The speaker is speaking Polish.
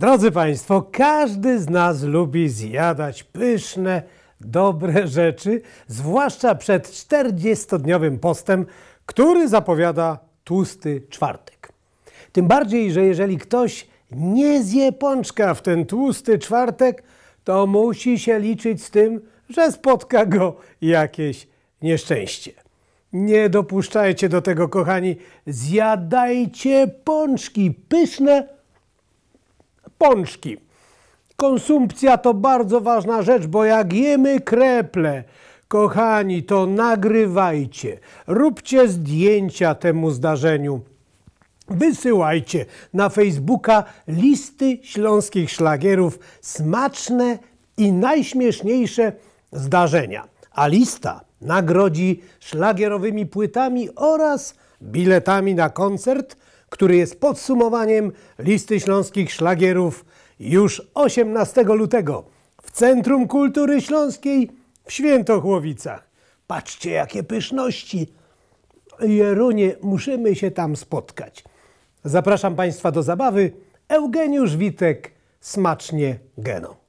Drodzy Państwo, każdy z nas lubi zjadać pyszne, dobre rzeczy, zwłaszcza przed 40-dniowym postem, który zapowiada tłusty czwartek. Tym bardziej, że jeżeli ktoś nie zje pączka w ten tłusty czwartek, to musi się liczyć z tym, że spotka go jakieś nieszczęście. Nie dopuszczajcie do tego, kochani. Zjadajcie pączki pyszne, pączki. Konsumpcja to bardzo ważna rzecz, bo jak jemy kreple, kochani, to nagrywajcie, róbcie zdjęcia temu zdarzeniu. Wysyłajcie na Facebooka listy śląskich szlagierów smaczne i najśmieszniejsze zdarzenia. A lista nagrodzi szlagierowymi płytami oraz biletami na koncert który jest podsumowaniem listy śląskich szlagierów już 18 lutego w Centrum Kultury Śląskiej w Świętochłowicach. Patrzcie, jakie pyszności! Jerunie, musimy się tam spotkać. Zapraszam Państwa do zabawy. Eugeniusz Witek, smacznie geno.